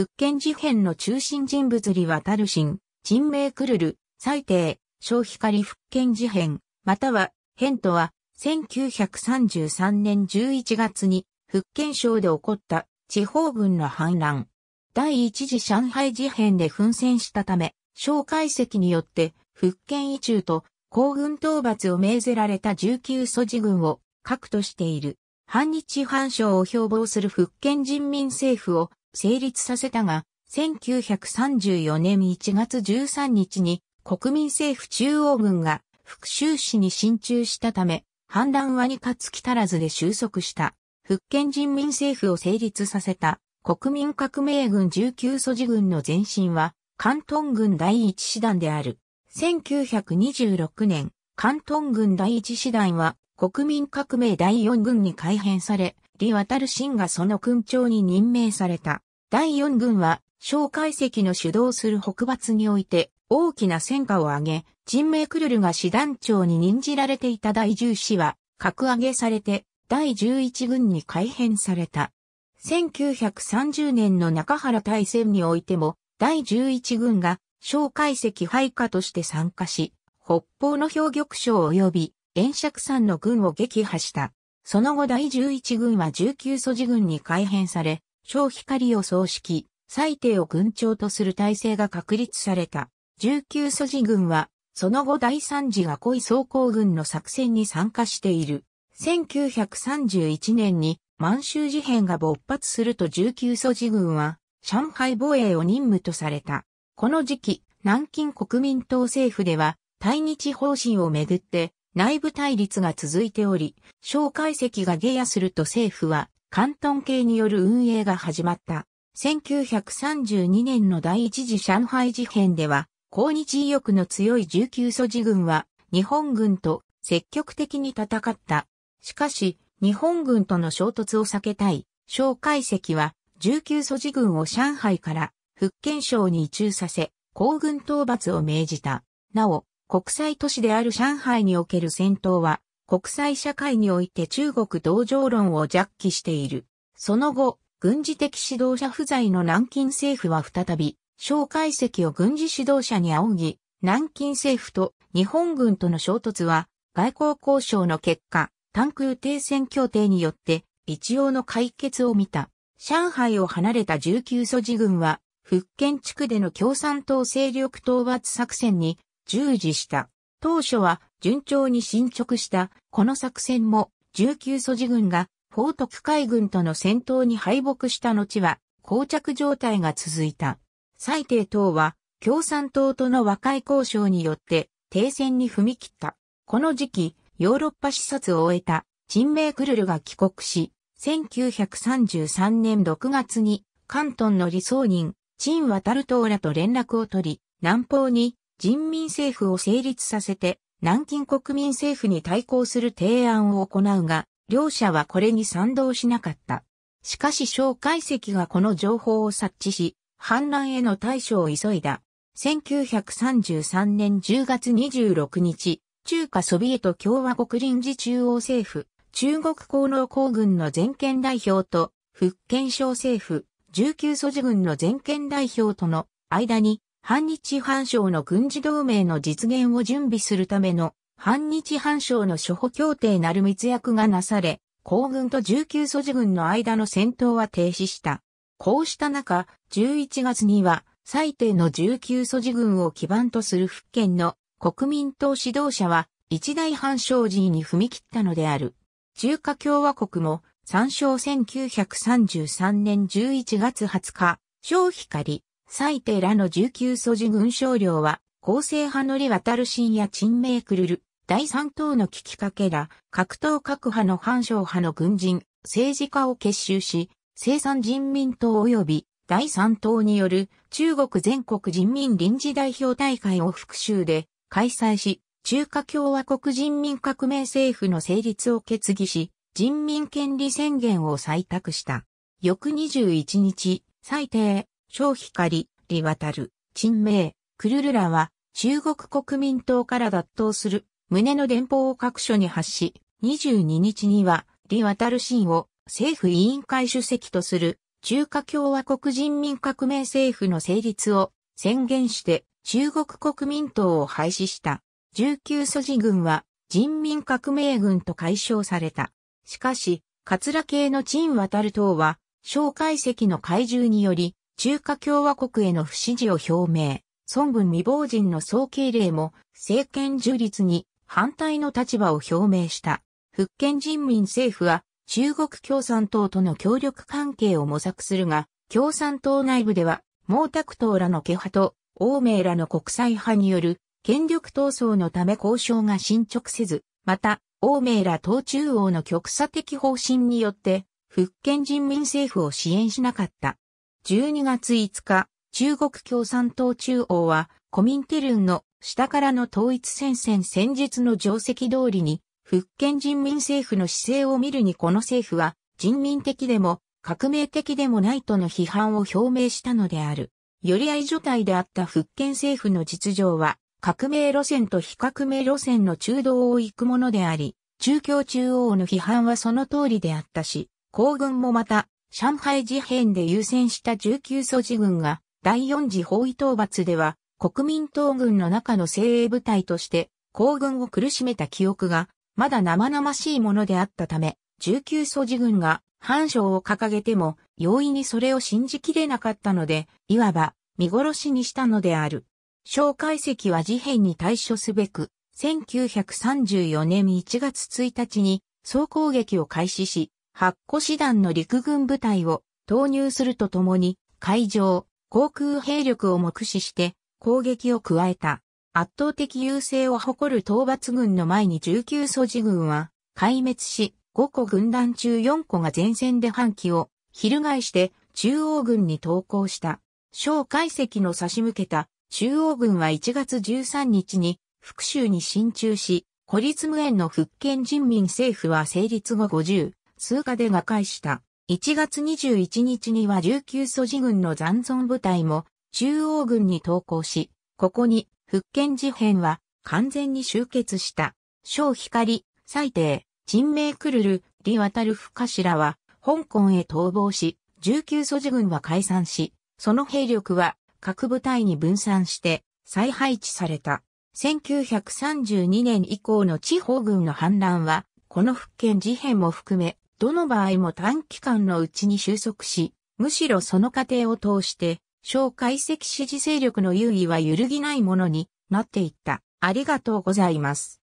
福建事変の中心人物に渡る新、人名クルル、最低、小光福建事変、または、変とは、1933年11月に、福建省で起こった地方軍の反乱。第一次上海事変で奮戦したため、蒋介石によって福建移中と皇軍討伐を命ぜられた19素地軍を核としている。反日反省を標榜する福建人民政府を成立させたが、1934年1月13日に国民政府中央軍が復讐市に進駐したため、反乱はにかつきたらずで収束した。福建人民政府を成立させた国民革命軍19素地軍の前身は関東軍第一師団である。1926年、関東軍第一師団は国民革命第四軍に改編され、李渡新がその勲長に任命された。第4軍は、小海石の主導する北伐において、大きな戦果を上げ、人名クルルが師団長に任じられていた第10師は、格上げされて、第11軍に改編された。1930年の中原大戦においても、第11軍が、小海石配下として参加し、北方の氷玉将及び、円釈山の軍を撃破した。その後第11軍は19素地軍に改編され、小光を葬式、最低を軍長とする体制が確立された。19素寺軍は、その後第三次が濃い総甲軍の作戦に参加している。1931年に満州事変が勃発すると19素寺軍は、上海防衛を任務とされた。この時期、南京国民党政府では、対日方針をめぐって、内部対立が続いており、蒋介石が下野すると政府は、関東系による運営が始まった。1932年の第一次上海事変では、抗日意欲の強い19素地軍は、日本軍と積極的に戦った。しかし、日本軍との衝突を避けたい、蒋介石は、19素地軍を上海から福建省に移駐させ、皇軍討伐を命じた。なお、国際都市である上海における戦闘は、国際社会において中国同情論を弱気している。その後、軍事的指導者不在の南京政府は再び、蒋介石を軍事指導者に仰ぎ、南京政府と日本軍との衝突は、外交交渉の結果、単空停戦協定によって、一応の解決を見た。上海を離れた19素寺軍は、福建地区での共産党勢力討伐作戦に従事した。当初は順調に進捗したこの作戦も19素地軍が法徳海軍との戦闘に敗北した後は膠着状態が続いた。最低党は共産党との和解交渉によって停戦に踏み切った。この時期、ヨーロッパ視察を終えた陳明クルルが帰国し、1933年6月に関東の理想人、陳渡党らと連絡を取り、南方に人民政府を成立させて南京国民政府に対抗する提案を行うが、両者はこれに賛同しなかった。しかし蒋介石がこの情報を察知し、反乱への対処を急いだ。1933年10月26日、中華ソビエト共和国臨時中央政府、中国高能公軍の全権代表と、福建省政府、19素ジ軍の全権代表との間に反日反省の軍事同盟の実現を準備するための反日反省の処方協定なる密約がなされ、皇軍と19祖寺軍の間の戦闘は停止した。こうした中、11月には最低の19祖寺軍を基盤とする福建の国民党指導者は一大反省時に踏み切ったのである。中華共和国も参照1933年11月20日、小光、最低らの19素樹軍将領は、構成派のタ渡る信やメ明くるる、第三党の聞きかけら、格闘各派の反省派の軍人、政治家を結集し、生産人民党及び第三党による中国全国人民臨時代表大会を復習で開催し、中華共和国人民革命政府の成立を決議し、人民権利宣言を採択した。翌21日、最低、小光、李渡る、陳明、クルルラは、中国国民党から脱党する、旨の電報を各所に発し、22日には、李渡る信を政府委員会主席とする、中華共和国人民革命政府の成立を宣言して中国国民党を廃止した。19素寺軍は人民革命軍と解消された。しかし、桂系の陳渡党は、蒋介石の怪獣により、中華共和国への不支持を表明、孫文未亡人の総敬礼も政権樹立に反対の立場を表明した。福建人民政府は中国共産党との協力関係を模索するが、共産党内部では毛沢東らの気派と欧米らの国際派による権力闘争のため交渉が進捗せず、また、欧米ら党中央の極左的方針によって、福建人民政府を支援しなかった。12月5日、中国共産党中央は、コミンテルンの下からの統一戦線戦術の定石通りに、復権人民政府の姿勢を見るにこの政府は、人民的でも、革命的でもないとの批判を表明したのである。より愛状態であった福建政府の実情は、革命路線と非革命路線の中道を行くものであり、中共中央の批判はその通りであったし、行軍もまた、上海事変で優先した19素寺軍が、第4次包囲討伐では、国民党軍の中の精鋭部隊として、皇軍を苦しめた記憶が、まだ生々しいものであったため、19素寺軍が、反省を掲げても、容易にそれを信じきれなかったので、いわば、見殺しにしたのである。小介析は事変に対処すべく、1934年1月1日に、総攻撃を開始し、八個師団の陸軍部隊を投入するとともに、海上、航空兵力を目視して攻撃を加えた。圧倒的優勢を誇る討伐軍の前に19素地軍は壊滅し、5個軍団中4個が前線で反旗を翻して中央軍に投降した。小海石の差し向けた中央軍は1月13日に復讐に進駐し、孤立無縁の復権人民政府は成立後50通過で瓦解した。1月21日には19素地軍の残存部隊も中央軍に投降し、ここに復権事変は完全に集結した。小光、最低、陳明クルル、リルフカ不ラは香港へ逃亡し、19素地軍は解散し、その兵力は各部隊に分散して再配置された。1932年以降の地方軍の反乱は、この復権事変も含めどの場合も短期間のうちに収束し、むしろその過程を通して、小解析支持勢力の優位は揺るぎないものになっていった。ありがとうございます。